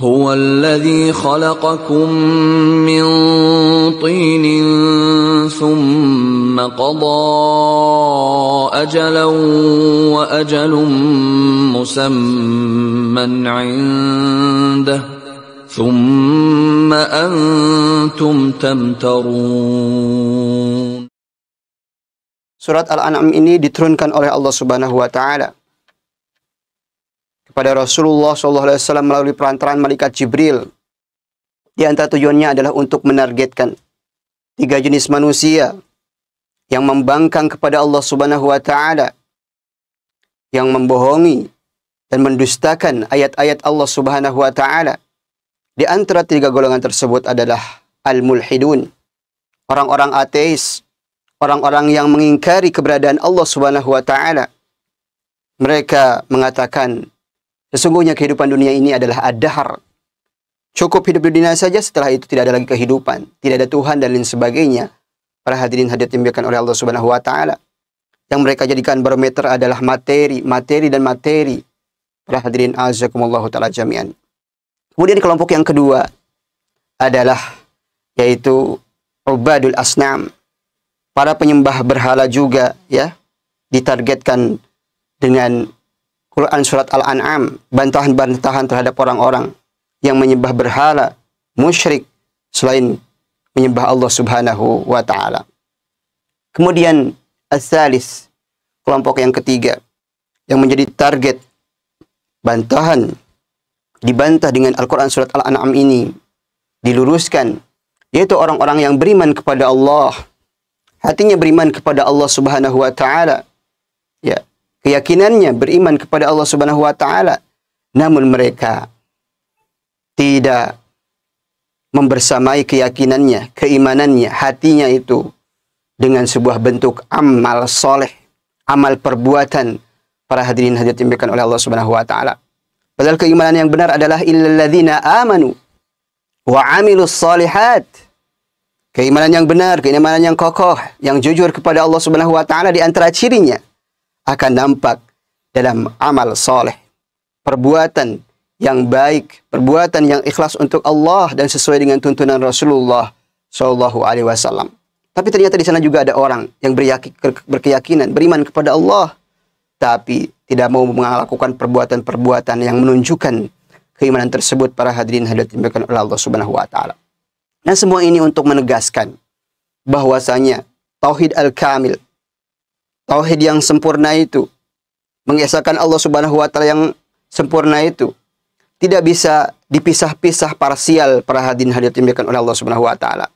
هو الذي خلقكم من طين ثم قضى اجلا واجل مسمى عنده ثم انتم تمترون سوره الأنعم ini diturunkan oleh Allah Subhanahu wa taala kepada Rasulullah SAW melalui perantaraan malaikat Jibril. Di antara tujuannya adalah untuk menargetkan tiga jenis manusia yang membangkang kepada Allah Subhanahu wa taala, yang membohongi dan mendustakan ayat-ayat Allah Subhanahu wa taala. Di antara tiga golongan tersebut adalah al-mulhidun, orang-orang ateis, orang-orang yang mengingkari keberadaan Allah Subhanahu wa taala. Mereka mengatakan Sesungguhnya kehidupan dunia ini adalah adhar Cukup hidup di dunia saja, setelah itu tidak ada lagi kehidupan. Tidak ada Tuhan dan lain sebagainya. Para hadirin hadirat yang oleh Allah Subhanahu wa taala. Yang mereka jadikan barometer adalah materi, materi dan materi. Para hadirin azakumullah taala jami'an. Kemudian kelompok yang kedua adalah yaitu ubadul asnam. Para penyembah berhala juga ya ditargetkan dengan Quran Surat Al-An'am, bantahan-bantahan terhadap orang-orang yang menyembah berhala, musyrik, selain menyembah Allah subhanahu wa ta'ala. Kemudian, Asalis, kelompok yang ketiga, yang menjadi target bantahan, dibantah dengan Al-Quran Surat Al-An'am ini, diluruskan, yaitu orang-orang yang beriman kepada Allah, hatinya beriman kepada Allah subhanahu wa ta'ala, keyakinannya beriman kepada Allah Subhanahu wa taala namun mereka tidak membersamai keyakinannya, keimanannya, hatinya itu dengan sebuah bentuk amal soleh, amal perbuatan para hadirin hadirat diberikan oleh Allah Subhanahu wa taala. Padahal keimanan yang benar adalah illalladzina amanu wa amilus solihat. Keimanan yang benar, keimanan yang kokoh, yang jujur kepada Allah Subhanahu wa taala di antara cirinya akan nampak dalam amal soleh. Perbuatan yang baik, perbuatan yang ikhlas untuk Allah dan sesuai dengan tuntunan Rasulullah Shallallahu Alaihi Wasallam. Tapi ternyata di sana juga ada orang yang berkeyakinan, beriman kepada Allah, tapi tidak mau melakukan perbuatan-perbuatan yang menunjukkan keimanan tersebut para hadirin hadirat dimakan oleh Allah Subhanahu wa taala. Nah, semua ini untuk menegaskan bahwasanya tauhid al-kamil tauhid yang sempurna itu, mengesahkan Allah Subhanahu wa taala yang sempurna itu tidak bisa dipisah-pisah parsial para hadirin hadirat dimuliakan oleh Allah Subhanahu wa taala.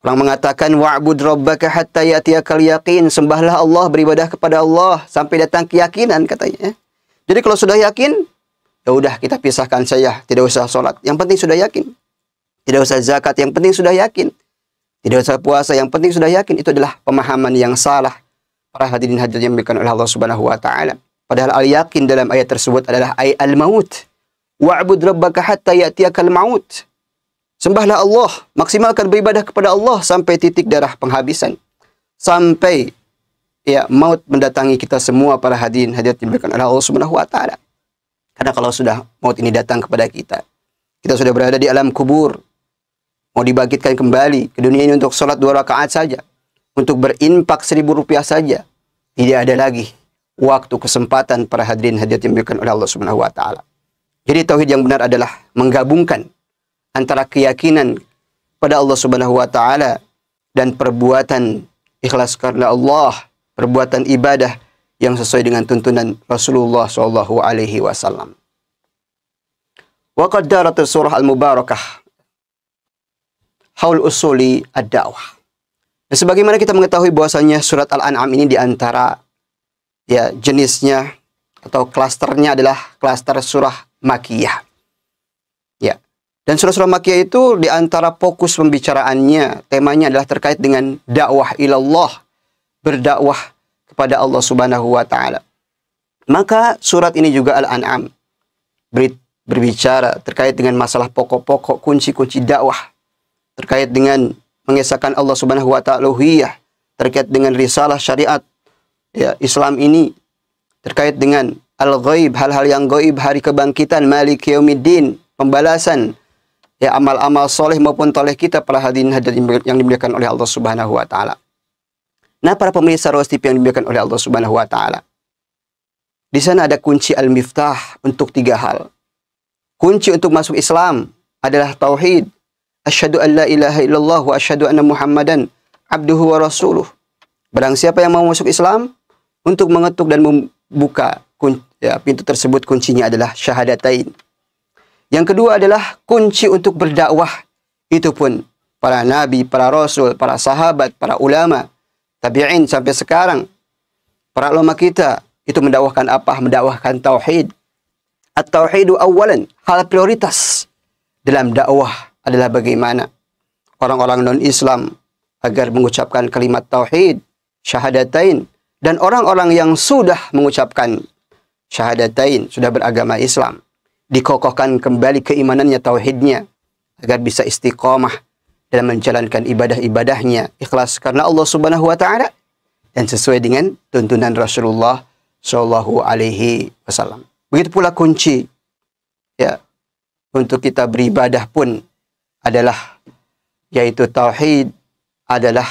Orang mengatakan wa'bud rabbaka hatta ya'tiyakal yaqin, sembahlah Allah, beribadah kepada Allah sampai datang keyakinan katanya. Ya. Jadi kalau sudah yakin, ya udah kita pisahkan saja, tidak usah sholat. Yang penting sudah yakin. Tidak usah zakat, yang penting sudah yakin. Tidak usah puasa, yang penting sudah yakin. Itu adalah pemahaman yang salah para hadirin hadirin yang diberikan oleh Allah Subhanahu wa taala. Padahal al-yakin dalam ayat tersebut adalah ay al-maut. Wa'bud rabbaka hatta ya'tiyakal maut. Sembahlah Allah, maksimalkan beribadah kepada Allah sampai titik darah penghabisan. Sampai ya maut mendatangi kita semua para hadirin hadirat yang diberikan oleh Allah Subhanahu wa taala. Karena kalau sudah maut ini datang kepada kita, kita sudah berada di alam kubur, mau dibangkitkan kembali ke dunia ini untuk sholat dua rakaat saja, untuk berinfak seribu rupiah saja. Tidak ada lagi waktu kesempatan para hadirin hadirat yang diberikan oleh Allah Subhanahu wa taala. Jadi tauhid yang benar adalah menggabungkan antara keyakinan pada Allah Subhanahu wa taala dan perbuatan ikhlas karena Allah, perbuatan ibadah yang sesuai dengan tuntunan Rasulullah Shallallahu alaihi wasallam. Wa surah al-mubarakah haul usuli ad-da'wah. Dan sebagaimana kita mengetahui bahwasanya surat Al-An'am ini diantara ya jenisnya atau klasternya adalah klaster surah Makiyah. Ya. Dan surah-surah Makiyah itu diantara fokus pembicaraannya, temanya adalah terkait dengan dakwah ilallah, berdakwah kepada Allah Subhanahu wa taala. Maka surat ini juga Al-An'am berbicara terkait dengan masalah pokok-pokok kunci-kunci dakwah terkait dengan mengesahkan Allah Subhanahu wa taala terkait dengan risalah syariat ya Islam ini terkait dengan al-ghaib hal-hal yang gaib hari kebangkitan malik yaumiddin pembalasan ya amal-amal soleh maupun toleh kita para hadirin hadirin yang dimuliakan oleh Allah Subhanahu wa taala. Nah, para pemirsa Rose yang dimuliakan oleh Allah Subhanahu wa taala. Di sana ada kunci al-miftah untuk tiga hal. Kunci untuk masuk Islam adalah tauhid. Asyhadu an la ilaha illallah wa asyhadu anna Muhammadan abduhu wa rasuluh. Barang siapa yang mau masuk Islam untuk mengetuk dan membuka ya, pintu tersebut kuncinya adalah syahadatain. Yang kedua adalah kunci untuk berdakwah. Itu pun para nabi, para rasul, para sahabat, para ulama, tabi'in sampai sekarang. Para ulama kita itu mendakwahkan apa? Mendakwahkan tauhid. At-tauhidu awalan, hal prioritas dalam dakwah adalah bagaimana orang-orang non-Islam agar mengucapkan kalimat tauhid, syahadatain dan orang-orang yang sudah mengucapkan syahadatain sudah beragama Islam dikokohkan kembali keimanannya tauhidnya agar bisa istiqomah dalam menjalankan ibadah-ibadahnya ikhlas karena Allah Subhanahu wa taala dan sesuai dengan tuntunan Rasulullah Shallallahu alaihi wasallam. Begitu pula kunci ya untuk kita beribadah pun adalah yaitu tauhid adalah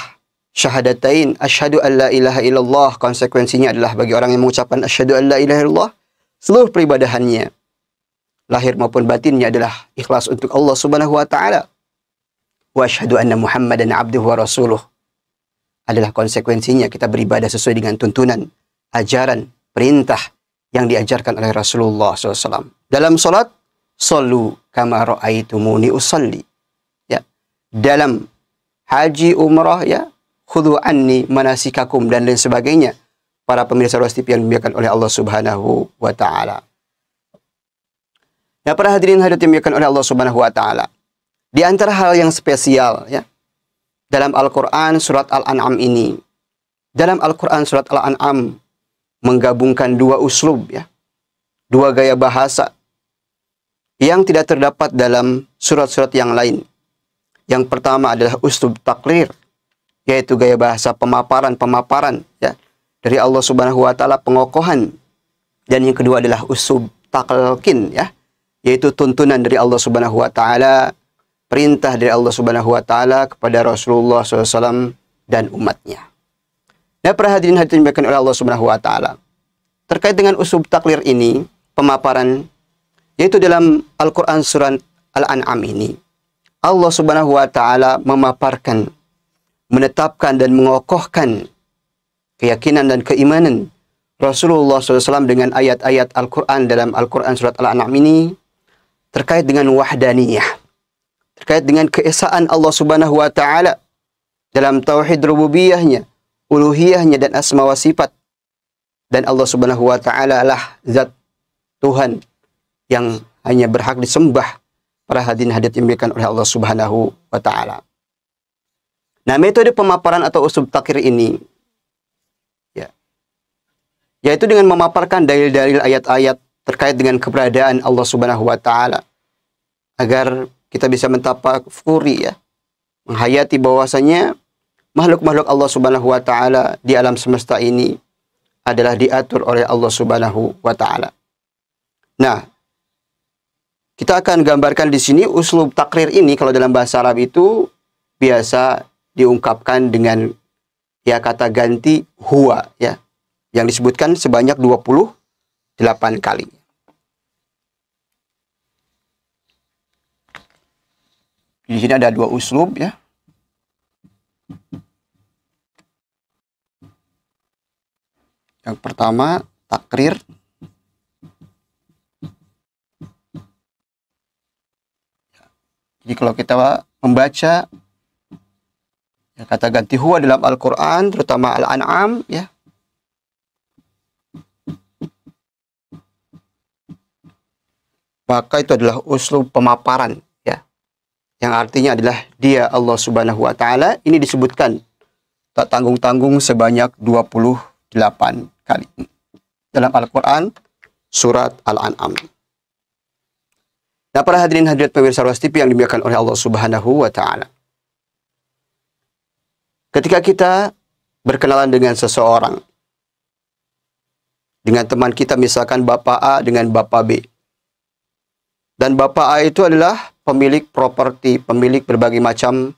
syahadatain asyhadu an la ilaha illallah konsekuensinya adalah bagi orang yang mengucapkan asyhadu an la ilaha illallah seluruh peribadahannya lahir maupun batinnya adalah ikhlas untuk Allah Subhanahu wa taala wa asyhadu anna muhammadan abduhu wa rasuluh adalah konsekuensinya kita beribadah sesuai dengan tuntunan ajaran perintah yang diajarkan oleh Rasulullah SAW. Dalam solat, solu kama ra'aitumuni usalli dalam haji umrah ya khudhu anni manasikakum dan lain sebagainya para pemirsa TV yang dimuliakan oleh Allah Subhanahu wa taala. Nah, para hadirin hadirat yang dimuliakan oleh Allah Subhanahu wa taala. Di antara hal yang spesial ya dalam Al-Qur'an surat Al-An'am ini. Dalam Al-Qur'an surat Al-An'am menggabungkan dua uslub ya. Dua gaya bahasa yang tidak terdapat dalam surat-surat yang lain. Yang pertama adalah uslub taklir, yaitu gaya bahasa pemaparan-pemaparan ya dari Allah Subhanahu wa taala pengokohan. Dan yang kedua adalah usub taklkin ya, yaitu tuntunan dari Allah Subhanahu wa taala, perintah dari Allah Subhanahu wa taala kepada Rasulullah SAW dan umatnya. Nah, para hadirin hadirin oleh Allah Subhanahu wa taala. Terkait dengan usub taklir ini, pemaparan yaitu dalam Al-Qur'an surat Al-An'am ini Allah Subhanahu wa taala memaparkan, menetapkan dan mengokohkan keyakinan dan keimanan Rasulullah SAW dengan ayat-ayat Al-Quran dalam Al-Quran Surat Al-An'am ini terkait dengan wahdaniyah, terkait dengan keesaan Allah Subhanahu wa taala dalam tauhid rububiyahnya, uluhiyahnya dan asma wa sifat. Dan Allah Subhanahu wa taala lah zat Tuhan yang hanya berhak disembah para hadirin hadirat yang diberikan oleh Allah Subhanahu wa taala. Nah, metode pemaparan atau usul takir ini ya yaitu dengan memaparkan dalil-dalil ayat-ayat terkait dengan keberadaan Allah Subhanahu wa taala agar kita bisa mentafakuri ya menghayati bahwasanya makhluk-makhluk Allah Subhanahu wa taala di alam semesta ini adalah diatur oleh Allah Subhanahu wa taala. Nah, kita akan gambarkan di sini uslub takrir ini kalau dalam bahasa Arab itu biasa diungkapkan dengan ya kata ganti huwa ya yang disebutkan sebanyak 28 kali. Di sini ada dua uslub ya. Yang pertama takrir Jadi kalau kita membaca ya, kata ganti huwa dalam Al-Quran, terutama Al-An'am, ya, maka itu adalah uslub pemaparan ya yang artinya adalah dia Allah Subhanahu wa taala ini disebutkan tak tanggung-tanggung sebanyak 28 kali dalam Al-Qur'an surat Al-An'am Nah, para hadirin hadirat pemirsa Ruas TV yang dimuliakan oleh Allah Subhanahu wa taala. Ketika kita berkenalan dengan seseorang dengan teman kita misalkan Bapak A dengan Bapak B. Dan Bapak A itu adalah pemilik properti, pemilik berbagai macam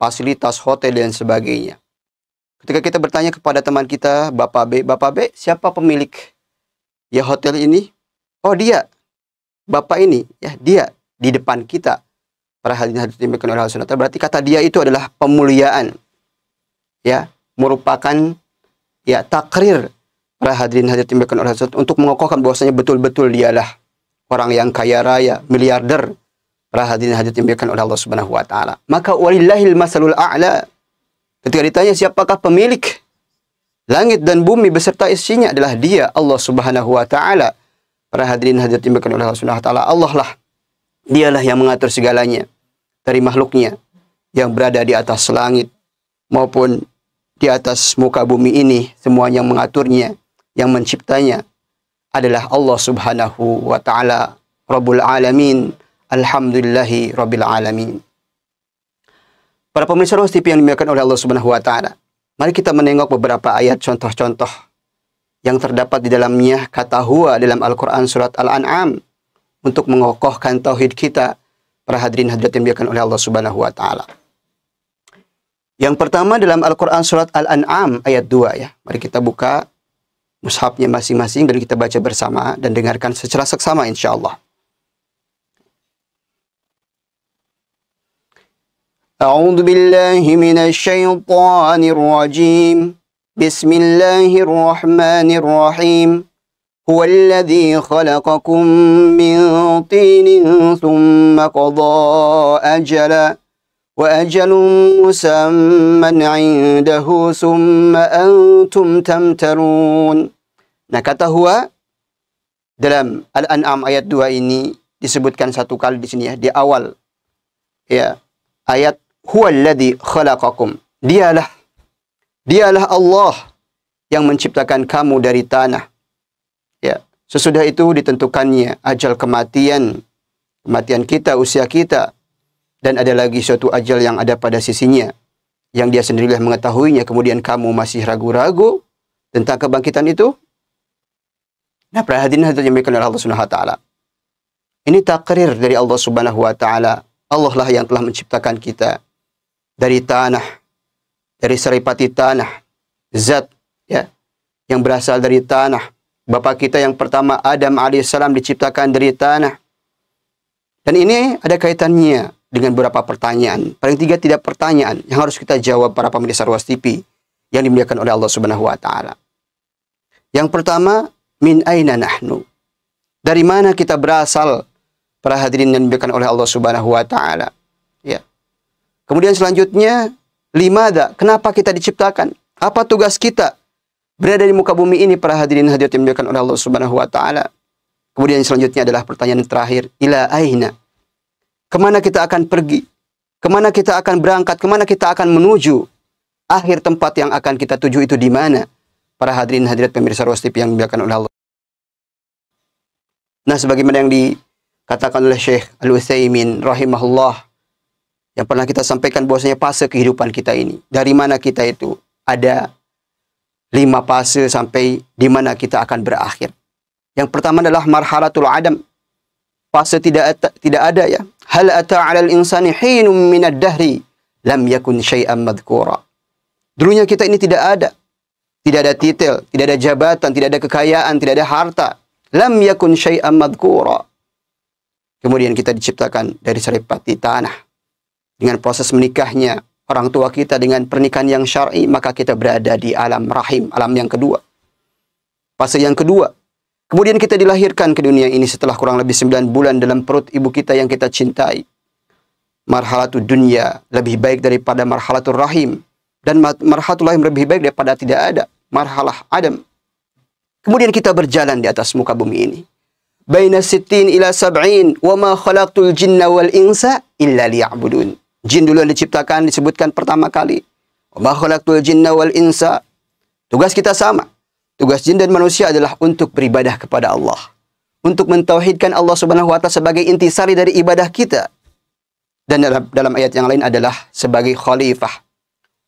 fasilitas hotel dan sebagainya. Ketika kita bertanya kepada teman kita, Bapak B, Bapak B, siapa pemilik ya hotel ini? Oh dia, bapak ini ya dia di depan kita para hadirin hadirin dimuliakan oleh sunnah berarti kata dia itu adalah pemuliaan ya merupakan ya takrir para hadirin hadirin dimuliakan oleh Allah untuk mengokohkan bahwasanya betul-betul dialah orang yang kaya raya miliarder para hadirin hadirin dimuliakan oleh Allah Subhanahu wa taala maka walillahil masalul a'la ketika ditanya siapakah pemilik langit dan bumi beserta isinya adalah dia Allah Subhanahu wa taala Para hadirin hadirat dimakan oleh Allah Subhanahu wa taala. Allah lah dialah yang mengatur segalanya dari makhluknya yang berada di atas langit maupun di atas muka bumi ini semua yang mengaturnya yang menciptanya adalah Allah Subhanahu wa taala Rabbul alamin alhamdulillahi rabbil alamin Para pemirsa Rose TV yang dimuliakan oleh Allah Subhanahu wa taala mari kita menengok beberapa ayat contoh-contoh yang terdapat di dalamnya kata huwa dalam Al-Quran surat Al-An'am untuk mengokohkan tauhid kita para hadirin hadirat yang diberikan oleh Allah Subhanahu wa taala. Yang pertama dalam Al-Qur'an surat Al-An'am ayat 2 ya. Mari kita buka mushafnya masing-masing dan kita baca bersama dan dengarkan secara seksama Allah. A'udhu billahi minasy rajim. بسم الله الرحمن الرحيم هو الذي خلقكم من طين ثم قضى أجلا وأجل مسمى عنده ثم أنتم تمترون Nah kata huwa dalam Al-An'am ayat 2 ini disebutkan satu kali di sini ya di awal ya ayat huwallazi khalaqakum dialah Dialah Allah yang menciptakan kamu dari tanah. Ya, sesudah itu ditentukannya ajal kematian, kematian kita, usia kita, dan ada lagi suatu ajal yang ada pada sisinya, yang dia sendirilah mengetahuinya, kemudian kamu masih ragu-ragu tentang kebangkitan itu? Nah, perhatian hadirat yang diberikan Allah Subhanahu wa taala. Ini takrir dari Allah Subhanahu wa taala. Allah lah yang telah menciptakan kita dari tanah dari seripati tanah, zat ya yang berasal dari tanah. Bapak kita yang pertama Adam alaihissalam diciptakan dari tanah. Dan ini ada kaitannya dengan beberapa pertanyaan. Paling tiga tidak pertanyaan yang harus kita jawab para pemirsa Ruas TV yang dimuliakan oleh Allah Subhanahu wa taala. Yang pertama, min aina nahnu? Dari mana kita berasal? Para hadirin yang dimuliakan oleh Allah Subhanahu wa taala. Ya. Kemudian selanjutnya Limada, kenapa kita diciptakan? Apa tugas kita berada di muka bumi ini para hadirin hadirat yang dimuliakan oleh Allah Subhanahu wa taala? Kemudian selanjutnya adalah pertanyaan terakhir, ila aina? Kemana kita akan pergi? Kemana kita akan berangkat? Kemana kita akan menuju? Akhir tempat yang akan kita tuju itu di mana? Para hadirin hadirat pemirsa Rostip yang dimuliakan oleh Allah. Nah, sebagaimana yang dikatakan oleh Syekh Al-Utsaimin rahimahullah yang pernah kita sampaikan bahwasanya fase kehidupan kita ini. Dari mana kita itu? Ada lima fase sampai di mana kita akan berakhir. Yang pertama adalah marhalatul adam. Fase tidak tidak ada ya. Hal ata 'alal insani hinum minad dahri lam yakun syai'an madhkura. Dulunya kita ini tidak ada. Tidak ada titel, tidak ada jabatan, tidak ada kekayaan, tidak ada harta. Lam yakun syai'an madhkura. Kemudian kita diciptakan dari seripati tanah dengan proses menikahnya orang tua kita dengan pernikahan yang syar'i maka kita berada di alam rahim alam yang kedua fase yang kedua kemudian kita dilahirkan ke dunia ini setelah kurang lebih 9 bulan dalam perut ibu kita yang kita cintai marhalatul dunia lebih baik daripada marhalatul rahim dan marhalatul rahim lebih baik daripada tidak ada marhalah adam kemudian kita berjalan di atas muka bumi ini baina sittin ila sab'in wa ma khalaqtul jinna wal insa illa liya'budun Jin dulu yang diciptakan disebutkan pertama kali. jinna wal insa. Tugas kita sama. Tugas jin dan manusia adalah untuk beribadah kepada Allah. Untuk mentauhidkan Allah Subhanahu wa taala sebagai intisari dari ibadah kita. Dan dalam, dalam ayat yang lain adalah sebagai khalifah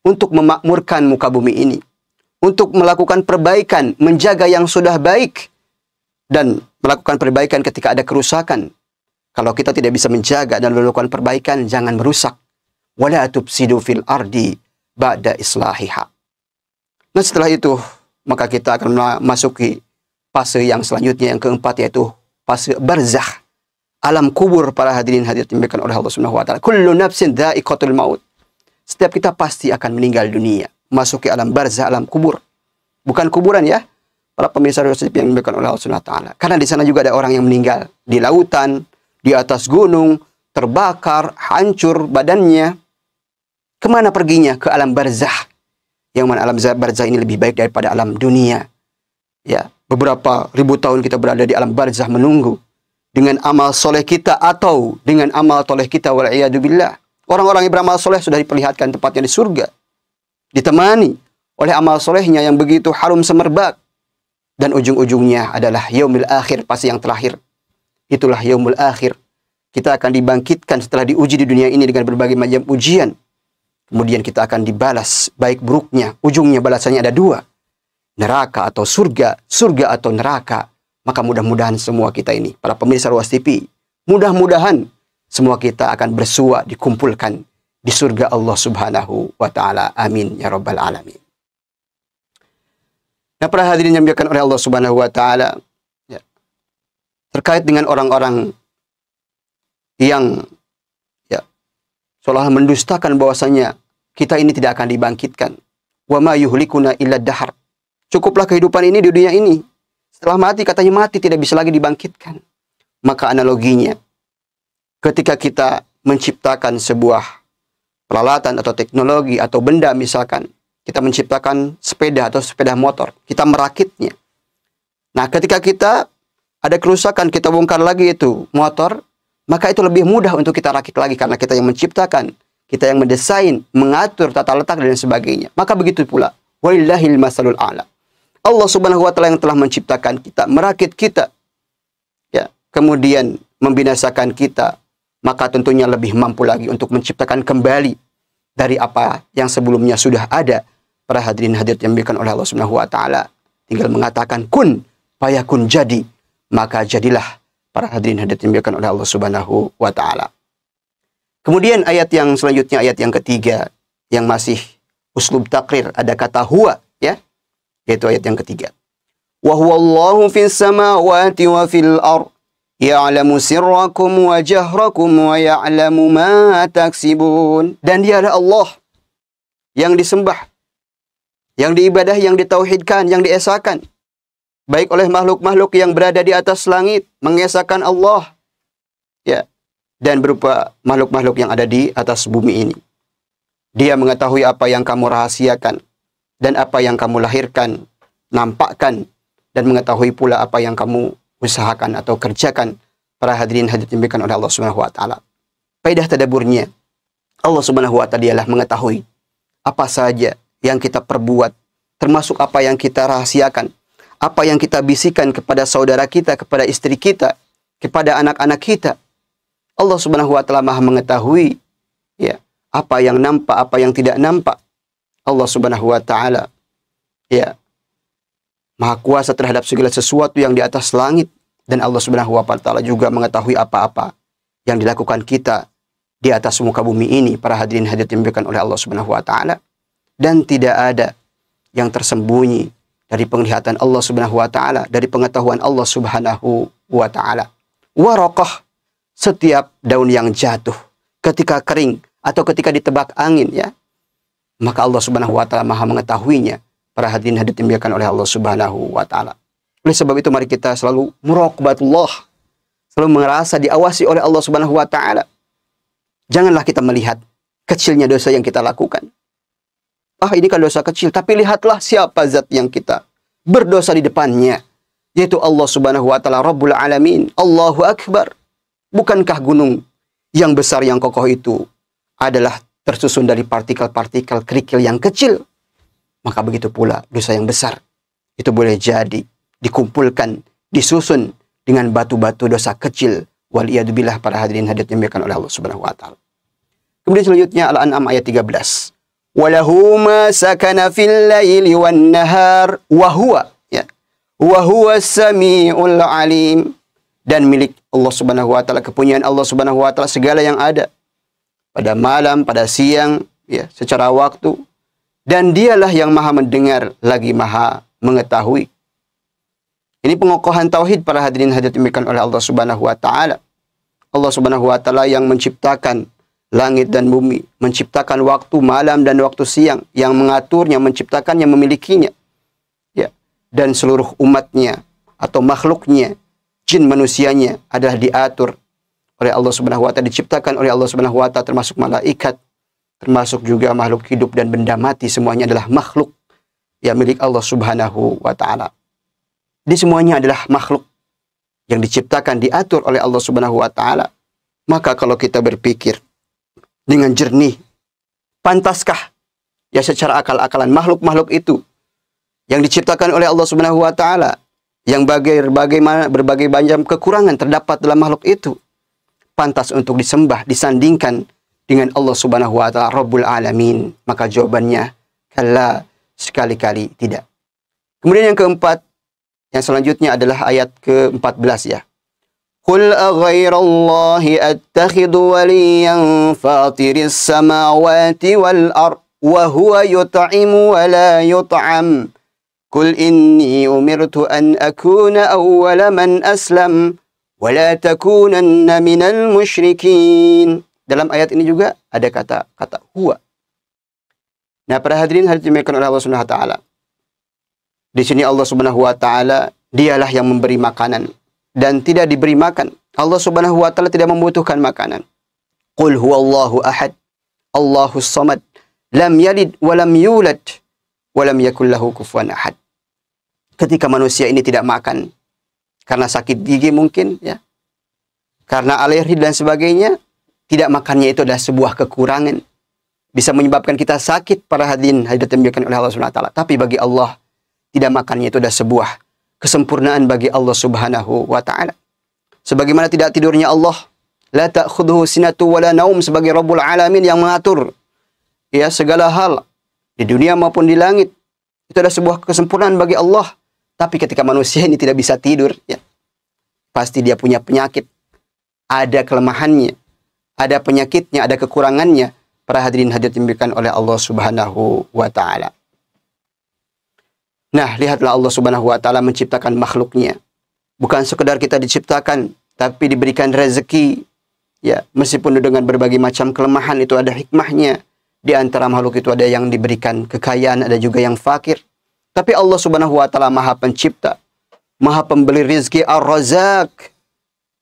untuk memakmurkan muka bumi ini, untuk melakukan perbaikan, menjaga yang sudah baik dan melakukan perbaikan ketika ada kerusakan. Kalau kita tidak bisa menjaga dan melakukan perbaikan, jangan merusak wala tufsidu fil ardi ba'da islahiha. Nah setelah itu maka kita akan memasuki fase yang selanjutnya yang keempat yaitu fase barzakh alam kubur para hadirin hadirat demikian oleh Allah Subhanahu wa taala. Kullu nafsin dha'iqatul maut. Setiap kita pasti akan meninggal dunia, masuki alam barzah, alam kubur. Bukan kuburan ya. Para pemirsa yang dimuliakan oleh Allah Subhanahu wa taala. Karena di sana juga ada orang yang meninggal di lautan, di atas gunung, terbakar, hancur badannya. Kemana perginya? Ke alam barzah. Yang mana alam barzah ini lebih baik daripada alam dunia. Ya, beberapa ribu tahun kita berada di alam barzah menunggu. Dengan amal soleh kita atau dengan amal toleh kita wal'iyadubillah. Orang-orang yang beramal soleh sudah diperlihatkan tempatnya di surga. Ditemani oleh amal solehnya yang begitu harum semerbak. Dan ujung-ujungnya adalah yaumil akhir, pasti yang terakhir. Itulah yaumul akhir. Kita akan dibangkitkan setelah diuji di dunia ini dengan berbagai macam ujian. Kemudian kita akan dibalas baik buruknya. Ujungnya balasannya ada dua. Neraka atau surga, surga atau neraka. Maka mudah-mudahan semua kita ini, para pemirsa Ruas TV, mudah-mudahan semua kita akan bersua dikumpulkan di surga Allah Subhanahu wa taala. Amin ya rabbal alamin. Nah, para hadirin yang dimuliakan oleh Allah Subhanahu wa taala, ya, terkait dengan orang-orang yang seolah mendustakan bahwasanya kita ini tidak akan dibangkitkan. Wa ma yuhlikuna illa dahar. Cukuplah kehidupan ini di dunia ini. Setelah mati katanya mati tidak bisa lagi dibangkitkan. Maka analoginya ketika kita menciptakan sebuah peralatan atau teknologi atau benda misalkan kita menciptakan sepeda atau sepeda motor, kita merakitnya. Nah, ketika kita ada kerusakan, kita bongkar lagi itu motor, maka itu lebih mudah untuk kita rakit lagi karena kita yang menciptakan, kita yang mendesain, mengatur tata letak dan sebagainya. Maka begitu pula. Walillahil masalul a'la. Allah Subhanahu wa taala yang telah menciptakan kita, merakit kita. Ya, kemudian membinasakan kita, maka tentunya lebih mampu lagi untuk menciptakan kembali dari apa yang sebelumnya sudah ada. Para hadirin hadirat yang diberikan oleh Allah Subhanahu wa taala tinggal mengatakan kun, payakun jadi, maka jadilah para hadirin hadirat dimuliakan oleh Allah Subhanahu wa taala. Kemudian ayat yang selanjutnya ayat yang ketiga yang masih uslub takrir ada kata huwa ya yaitu ayat yang ketiga. Wa huwallahu fis samawati wa fil ard ya'lamu sirrakum wa jahrakum wa ya'lamu ma taksibun dan dialah Allah yang disembah yang diibadah yang ditauhidkan yang diesakan baik oleh makhluk-makhluk yang berada di atas langit mengesahkan Allah ya dan berupa makhluk-makhluk yang ada di atas bumi ini. Dia mengetahui apa yang kamu rahasiakan dan apa yang kamu lahirkan, nampakkan dan mengetahui pula apa yang kamu usahakan atau kerjakan. Para hadirin hadirin diberikan oleh Allah Subhanahu wa taala. Faedah tadaburnya Allah Subhanahu wa taala dialah mengetahui apa saja yang kita perbuat termasuk apa yang kita rahasiakan apa yang kita bisikan kepada saudara kita, kepada istri kita, kepada anak-anak kita. Allah Subhanahu wa taala Maha mengetahui ya, apa yang nampak, apa yang tidak nampak. Allah Subhanahu wa taala ya Maha kuasa terhadap segala sesuatu yang di atas langit dan Allah Subhanahu wa taala juga mengetahui apa-apa yang dilakukan kita di atas muka bumi ini para hadirin hadirat yang diberikan oleh Allah Subhanahu wa taala dan tidak ada yang tersembunyi dari penglihatan Allah Subhanahu wa taala, dari pengetahuan Allah Subhanahu wa taala. Waraqah setiap daun yang jatuh ketika kering atau ketika ditebak angin ya. Maka Allah Subhanahu wa taala Maha mengetahuinya. Para hadirin hadir dimuliakan oleh Allah Subhanahu wa taala. Oleh sebab itu mari kita selalu muraqabatullah. Selalu merasa diawasi oleh Allah Subhanahu wa taala. Janganlah kita melihat kecilnya dosa yang kita lakukan ah ini kan dosa kecil, tapi lihatlah siapa zat yang kita berdosa di depannya, yaitu Allah Subhanahu wa taala Rabbul Alamin. Allahu Akbar. Bukankah gunung yang besar yang kokoh itu adalah tersusun dari partikel-partikel kerikil yang kecil? Maka begitu pula dosa yang besar itu boleh jadi dikumpulkan, disusun dengan batu-batu dosa kecil. Waliyadubillah para hadirin hadirat yang oleh Allah Subhanahu wa taala. Kemudian selanjutnya Al-An'am ayat 13. Walahu ma sakana fil laili wan nahar wa huwa ya. Wa huwa samiul alim dan milik Allah Subhanahu wa taala kepunyaan Allah Subhanahu wa taala segala yang ada pada malam, pada siang, ya, secara waktu dan dialah yang maha mendengar lagi maha mengetahui. Ini pengokohan tauhid para hadirin hadirat demikian oleh Allah Subhanahu wa taala. Allah Subhanahu wa taala yang menciptakan langit dan bumi, menciptakan waktu malam dan waktu siang, yang mengaturnya, menciptakannya, memilikinya, ya, dan seluruh umatnya atau makhluknya, jin manusianya adalah diatur oleh Allah Subhanahu wa taala diciptakan oleh Allah Subhanahu wa taala termasuk malaikat termasuk juga makhluk hidup dan benda mati semuanya adalah makhluk yang milik Allah Subhanahu wa taala. Di semuanya adalah makhluk yang diciptakan diatur oleh Allah Subhanahu wa taala. Maka kalau kita berpikir dengan jernih. Pantaskah ya secara akal-akalan makhluk-makhluk itu yang diciptakan oleh Allah Subhanahu wa taala yang bagai, berbagai macam kekurangan terdapat dalam makhluk itu pantas untuk disembah disandingkan dengan Allah Subhanahu wa taala Rabbul Alamin maka jawabannya kala sekali-kali tidak kemudian yang keempat yang selanjutnya adalah ayat ke-14 ya قل أغير الله أتخذ وليا فاطر السماوات والأرض وهو يطعم ولا يطعم قل إني أمرت أن أكون أول من أسلم ولا تكونن من المشركين Dalam ayat ini juga ada kata kata huwa. Nah, para hadirin hadis yang oleh Allah Subhanahu wa taala. Di sini Allah Subhanahu wa taala dialah yang memberi makanan dan tidak diberi makan. Allah Subhanahu wa taala tidak membutuhkan makanan. Qul huwallahu ahad, Allahus samad, lam yalid wa lam yulad wa lam yakul lahu kufuwan ahad. Ketika manusia ini tidak makan karena sakit gigi mungkin ya. Karena alergi dan sebagainya, tidak makannya itu adalah sebuah kekurangan. Bisa menyebabkan kita sakit para hadirin hadirat yang oleh Allah Subhanahu wa taala. Tapi bagi Allah tidak makannya itu adalah sebuah kesempurnaan bagi Allah Subhanahu wa taala. Sebagaimana tidak tidurnya Allah, la ta'khudhuhu sinatu wa naum sebagai Rabbul Alamin yang mengatur ya segala hal di dunia maupun di langit. Itu adalah sebuah kesempurnaan bagi Allah. Tapi ketika manusia ini tidak bisa tidur, ya, pasti dia punya penyakit. Ada kelemahannya, ada penyakitnya, ada kekurangannya. Para hadirin hadirin diberikan oleh Allah Subhanahu wa taala. Nah, lihatlah Allah Subhanahu wa taala menciptakan makhluknya. Bukan sekedar kita diciptakan, tapi diberikan rezeki. Ya, meskipun dengan berbagai macam kelemahan itu ada hikmahnya. Di antara makhluk itu ada yang diberikan kekayaan, ada juga yang fakir. Tapi Allah Subhanahu wa taala Maha Pencipta, Maha Pemberi rezeki Ar-Razzaq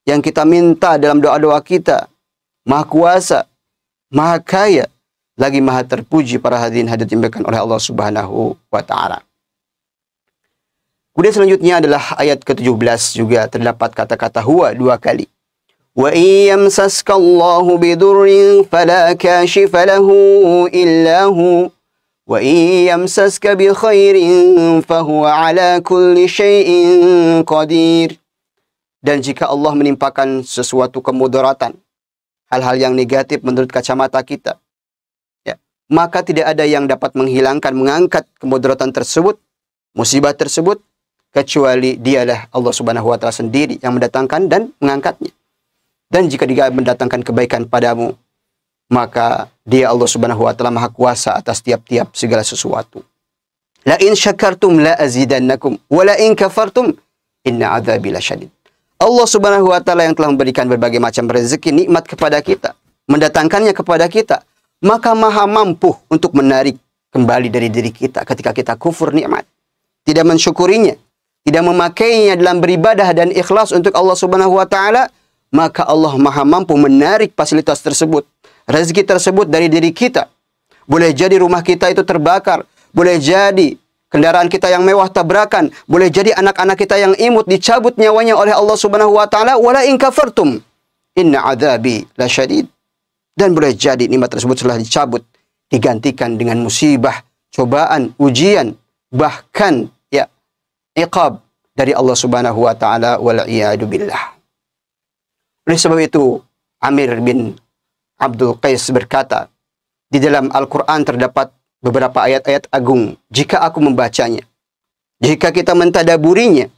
yang kita minta dalam doa-doa kita. Maha Kuasa, Maha Kaya, lagi Maha Terpuji para hadirin hadirat yang oleh Allah Subhanahu wa taala. Kemudian selanjutnya adalah ayat ke-17 juga terdapat kata-kata huwa dua kali. Wa Allahu bidurrin fala kashifa lahu illa hu wa iyamsaska bi khairin fahuwa ala kulli syai'in qadir. Dan jika Allah menimpakan sesuatu kemudaratan, hal-hal yang negatif menurut kacamata kita, ya, maka tidak ada yang dapat menghilangkan, mengangkat kemudaratan tersebut, musibah tersebut kecuali dialah Allah Subhanahu wa taala sendiri yang mendatangkan dan mengangkatnya. Dan jika dia mendatangkan kebaikan padamu, maka dia Allah Subhanahu wa taala Maha Kuasa atas tiap-tiap segala sesuatu. La in syakartum la azidannakum wa la in kafartum inna adzabi lasyadid. Allah Subhanahu wa taala yang telah memberikan berbagai macam rezeki nikmat kepada kita, mendatangkannya kepada kita, maka Maha mampu untuk menarik kembali dari diri kita ketika kita kufur nikmat, tidak mensyukurinya tidak memakainya dalam beribadah dan ikhlas untuk Allah Subhanahu wa taala, maka Allah Maha mampu menarik fasilitas tersebut, rezeki tersebut dari diri kita. Boleh jadi rumah kita itu terbakar, boleh jadi kendaraan kita yang mewah tabrakan, boleh jadi anak-anak kita yang imut dicabut nyawanya oleh Allah Subhanahu wa taala wala in kafartum inna adzabi lasyadid. Dan boleh jadi nikmat tersebut telah dicabut digantikan dengan musibah, cobaan, ujian, bahkan iqab dari Allah Subhanahu wa taala wal billah. Oleh sebab itu, Amir bin Abdul Qais berkata, di dalam Al-Qur'an terdapat beberapa ayat-ayat agung jika aku membacanya. Jika kita mentadaburinya,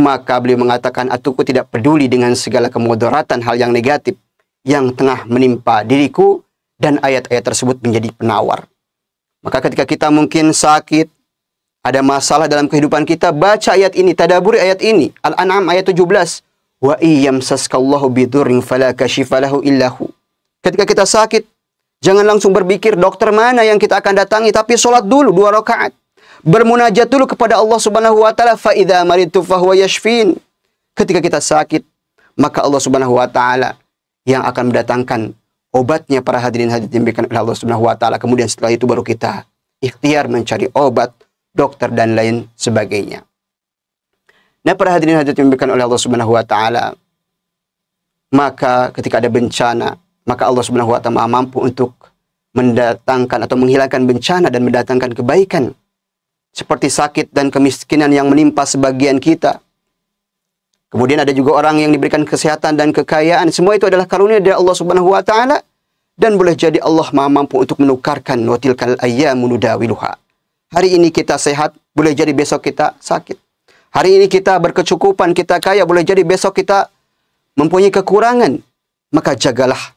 maka beliau mengatakan atuku tidak peduli dengan segala kemudaratan hal yang negatif yang tengah menimpa diriku dan ayat-ayat tersebut menjadi penawar. Maka ketika kita mungkin sakit, ada masalah dalam kehidupan kita, baca ayat ini, tadaburi ayat ini. Al-An'am ayat 17. Wa iyyam saskallahu bidurrin fala kashifalahu illahu. Ketika kita sakit, jangan langsung berpikir dokter mana yang kita akan datangi, tapi sholat dulu dua rakaat. Bermunajat dulu kepada Allah Subhanahu wa taala, fa idza maridtu fahuwa yashfin. Ketika kita sakit, maka Allah Subhanahu wa taala yang akan mendatangkan obatnya para hadirin hadirin diberikan oleh Allah Subhanahu wa taala. Kemudian setelah itu baru kita ikhtiar mencari obat dokter dan lain sebagainya. Nah, para hadirin hadirat yang diberikan oleh Allah Subhanahu wa taala, maka ketika ada bencana, maka Allah Subhanahu wa taala mampu untuk mendatangkan atau menghilangkan bencana dan mendatangkan kebaikan seperti sakit dan kemiskinan yang menimpa sebagian kita. Kemudian ada juga orang yang diberikan kesehatan dan kekayaan. Semua itu adalah karunia dari Allah Subhanahu wa taala dan boleh jadi Allah Maha mampu untuk menukarkan watilkal ayyamu nudawiluha. Hari ini kita sehat, boleh jadi besok kita sakit. Hari ini kita berkecukupan, kita kaya, boleh jadi besok kita mempunyai kekurangan. Maka jagalah,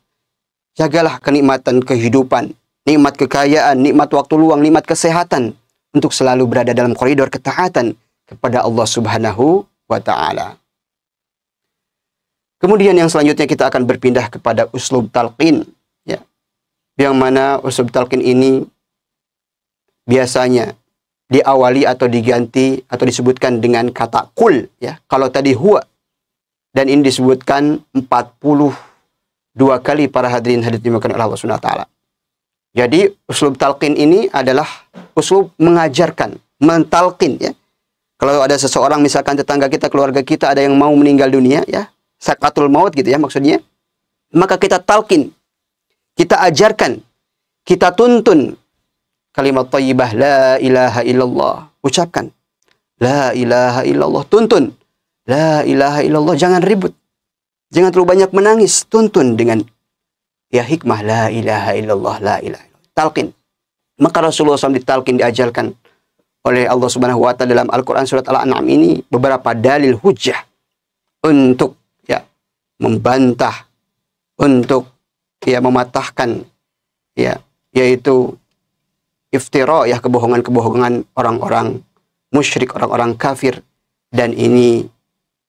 jagalah kenikmatan kehidupan, nikmat kekayaan, nikmat waktu luang, nikmat kesehatan untuk selalu berada dalam koridor ketaatan kepada Allah Subhanahu wa taala. Kemudian yang selanjutnya kita akan berpindah kepada uslub talqin ya. Yang mana uslub talqin ini biasanya diawali atau diganti atau disebutkan dengan kata kul ya. Kalau tadi huwa dan ini disebutkan 42 kali para hadirin hadirin dimakan oleh Allah Subhanahu taala. Jadi uslub talqin ini adalah uslub mengajarkan, mentalqin ya. Kalau ada seseorang misalkan tetangga kita, keluarga kita ada yang mau meninggal dunia ya, sakatul maut gitu ya maksudnya, maka kita talqin, kita ajarkan, kita tuntun, kalimat thayyibah la ilaha illallah. Ucapkan la ilaha illallah. Tuntun la ilaha illallah. Jangan ribut. Jangan terlalu banyak menangis. Tuntun dengan ya hikmah la ilaha illallah la ilaha illallah. Talqin. Maka Rasulullah SAW ditalkin diajarkan oleh Allah Subhanahu wa taala dalam Al-Qur'an surat Al-An'am ini beberapa dalil hujah untuk ya membantah untuk ya mematahkan ya yaitu iftira ya kebohongan-kebohongan orang-orang musyrik, orang-orang kafir dan ini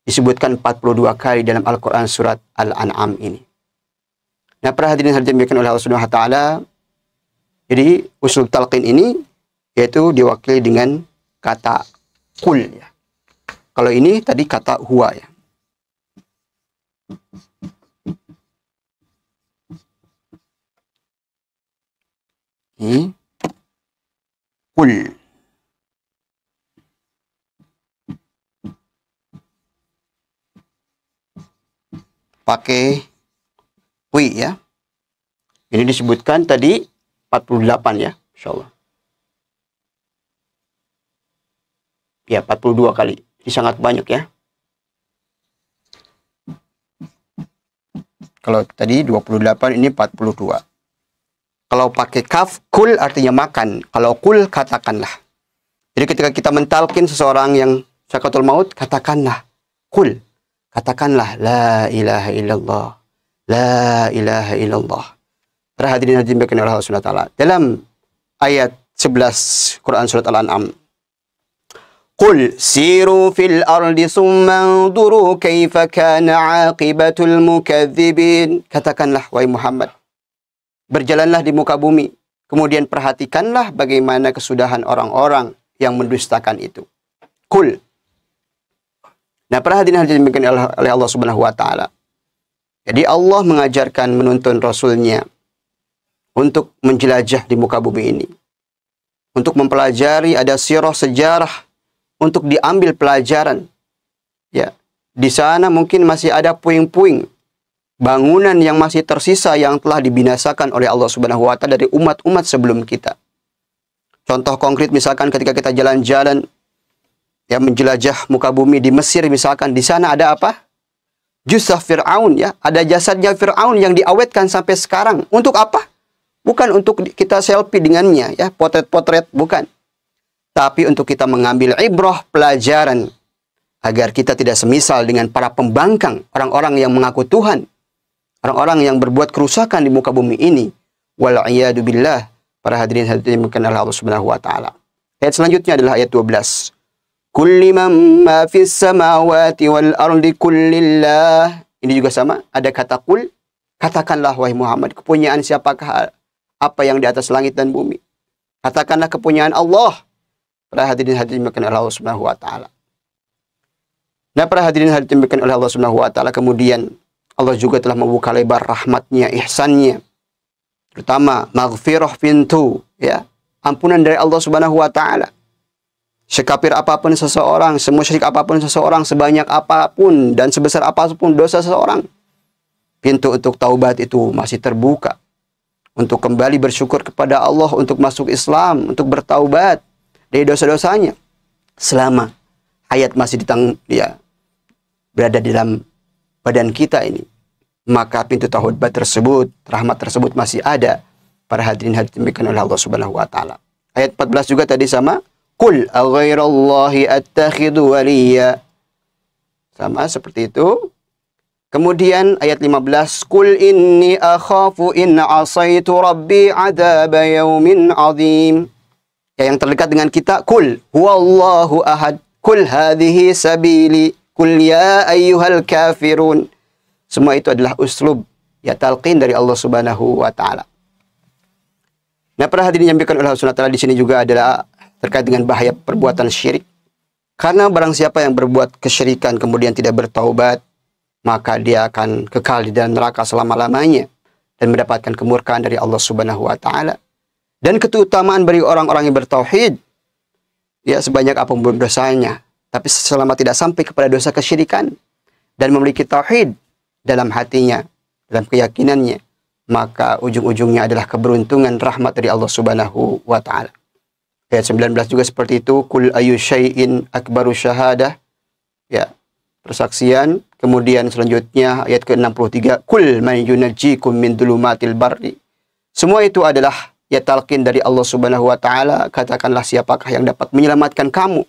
disebutkan 42 kali dalam Al-Qur'an surat Al-An'am ini. Nah, para hadirin hadirin oleh Allah Subhanahu wa taala. Jadi, usul talqin ini yaitu diwakili dengan kata kul ya. Kalau ini tadi kata huwa ya. Hmm. Kul. Pakai kui ya. Ini disebutkan tadi 48 ya, insyaallah. Ya, 42 kali. Ini sangat banyak ya. Kalau tadi 28 ini 42. Kalau pakai kaf, kul artinya makan. Kalau kul, katakanlah. Jadi ketika kita mentalkin seseorang yang syakatul maut, katakanlah. Kul. Katakanlah, la ilaha illallah. La ilaha illallah. Terhadirin hadirin hadirin bagian Allah SWT. Dalam ayat 11 Quran Surat Al-An'am. Kul siru fil ardi summa duru kaifa kana aqibatul mukadzibin. Katakanlah, wahai Muhammad. Berjalanlah di muka bumi, kemudian perhatikanlah bagaimana kesudahan orang-orang yang mendustakan itu. Kul. Nah, perhatikan hal yang oleh Allah Subhanahu wa taala. Jadi Allah mengajarkan menuntun rasulnya untuk menjelajah di muka bumi ini. Untuk mempelajari ada sirah sejarah untuk diambil pelajaran. Ya. Di sana mungkin masih ada puing-puing bangunan yang masih tersisa yang telah dibinasakan oleh Allah Subhanahu wa taala dari umat-umat sebelum kita. Contoh konkret misalkan ketika kita jalan-jalan ya menjelajah muka bumi di Mesir misalkan di sana ada apa? Jusah Fir'aun ya, ada jasadnya Fir'aun yang diawetkan sampai sekarang. Untuk apa? Bukan untuk kita selfie dengannya ya, potret-potret bukan. Tapi untuk kita mengambil ibrah pelajaran agar kita tidak semisal dengan para pembangkang, orang-orang yang mengaku Tuhan orang-orang yang berbuat kerusakan di muka bumi ini wal billah para hadirin hadirin mungkin Allah Subhanahu wa taala. Ayat selanjutnya adalah ayat 12. Kulli mamma fis samawati wal ardi kullillah. Ini juga sama, ada kata kul, katakanlah wahai Muhammad, kepunyaan siapakah apa yang di atas langit dan bumi? Katakanlah kepunyaan Allah. Para hadirin hadirin mungkin Allah Subhanahu wa taala. Nah, para hadirin hadirin mungkin Allah Subhanahu wa taala kemudian Allah juga telah membuka lebar rahmatnya, ihsannya. Terutama maghfirah pintu, ya. Ampunan dari Allah Subhanahu wa taala. Sekapir apapun seseorang, semusyrik apapun seseorang, sebanyak apapun dan sebesar apapun dosa seseorang. Pintu untuk taubat itu masih terbuka. Untuk kembali bersyukur kepada Allah, untuk masuk Islam, untuk bertaubat dari dosa-dosanya. Selama hayat masih ditang, ya, berada di dalam badan kita ini, maka pintu taubat tersebut, rahmat tersebut masih ada para hadirin hadirin demikian oleh Allah Subhanahu wa taala. Ayat 14 juga tadi sama, kul aghairallahi attakhidu waliya." Sama seperti itu. Kemudian ayat 15, kul inni akhafu in 'asaitu rabbi 'adzaba yaumin 'adzim." Ya, yang terdekat dengan kita, kul huwallahu ahad, kul hadhihi sabili." Kul ya ayyuhal kafirun. Semua itu adalah uslub ya talqin dari Allah Subhanahu wa taala. Nah, pernah hadirin yang disampaikan oleh Allah Subhanahu di sini juga adalah terkait dengan bahaya perbuatan syirik. Karena barang siapa yang berbuat kesyirikan kemudian tidak bertaubat, maka dia akan kekal di dalam neraka selama-lamanya dan mendapatkan kemurkaan dari Allah Subhanahu wa taala. Dan keutamaan bagi orang-orang yang bertauhid ya sebanyak apapun dosanya tapi selama tidak sampai kepada dosa kesyirikan dan memiliki tauhid dalam hatinya, dalam keyakinannya, maka ujung-ujungnya adalah keberuntungan rahmat dari Allah Subhanahu wa taala. Ayat 19 juga seperti itu, kul ayu syai'in akbaru syahadah. Ya, persaksian. Kemudian selanjutnya ayat ke-63, kul man yunajjikum min dulumatil barri. Semua itu adalah ya talqin dari Allah Subhanahu wa taala. Katakanlah siapakah yang dapat menyelamatkan kamu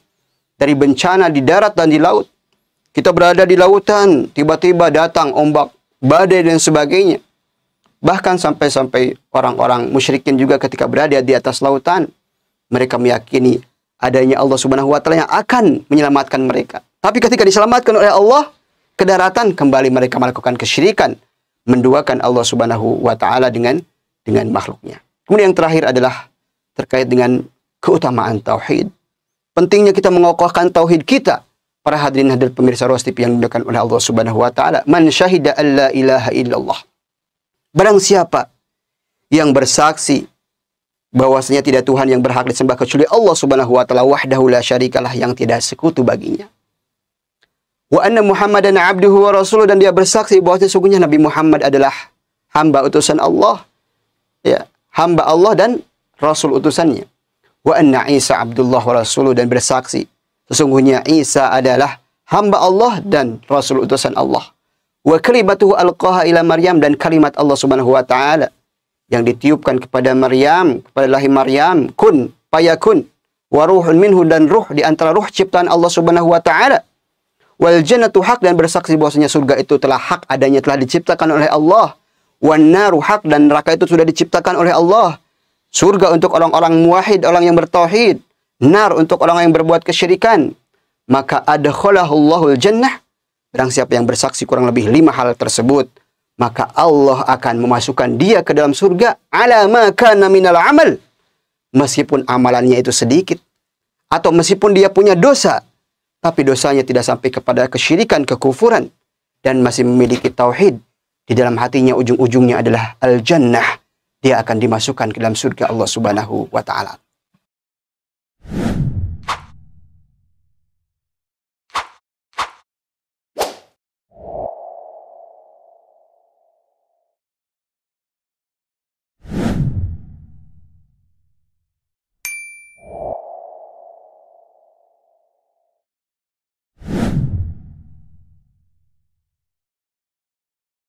dari bencana di darat dan di laut. Kita berada di lautan, tiba-tiba datang ombak, badai dan sebagainya. Bahkan sampai-sampai orang-orang musyrikin juga ketika berada di atas lautan, mereka meyakini adanya Allah Subhanahu wa taala yang akan menyelamatkan mereka. Tapi ketika diselamatkan oleh Allah ke daratan kembali mereka melakukan kesyirikan, menduakan Allah Subhanahu wa taala dengan dengan makhluknya. Kemudian yang terakhir adalah terkait dengan keutamaan tauhid pentingnya kita mengokohkan tauhid kita. Para hadirin hadir pemirsa Rose yang dimuliakan oleh Allah Subhanahu wa taala, man syahida alla ilaha illallah. Barang siapa yang bersaksi bahwasanya tidak Tuhan yang berhak disembah kecuali Allah Subhanahu wa taala wahdahu la syarikalah yang tidak sekutu baginya. Wa anna Muhammadan abduhu wa rasuluh dan dia bersaksi bahwasanya sesungguhnya Nabi Muhammad adalah hamba utusan Allah. Ya, hamba Allah dan rasul utusannya wa anna Isa abdullah wa rasuluh dan bersaksi sesungguhnya Isa adalah hamba Allah dan rasul utusan Allah. Wa kalimatuhu alqaha ila Maryam dan kalimat Allah Subhanahu wa taala yang ditiupkan kepada Maryam, kepada lahir Maryam, kun payakun wa ruhun minhu dan ruh di antara ruh ciptaan Allah Subhanahu wa taala. Wal jannatu hak dan bersaksi bahwasanya surga itu telah hak adanya telah diciptakan oleh Allah. Wan naru hak dan neraka itu sudah diciptakan oleh Allah. Surga untuk orang-orang muwahid, orang yang bertauhid. Nar untuk orang yang berbuat kesyirikan. Maka ada adkhalahullahu jannah. Barang siapa yang bersaksi kurang lebih lima hal tersebut, maka Allah akan memasukkan dia ke dalam surga ala maka minal amal. Meskipun amalannya itu sedikit atau meskipun dia punya dosa, tapi dosanya tidak sampai kepada kesyirikan, kekufuran dan masih memiliki tauhid di dalam hatinya ujung-ujungnya adalah al-jannah dia akan dimasukkan ke dalam surga Allah Subhanahu wa taala.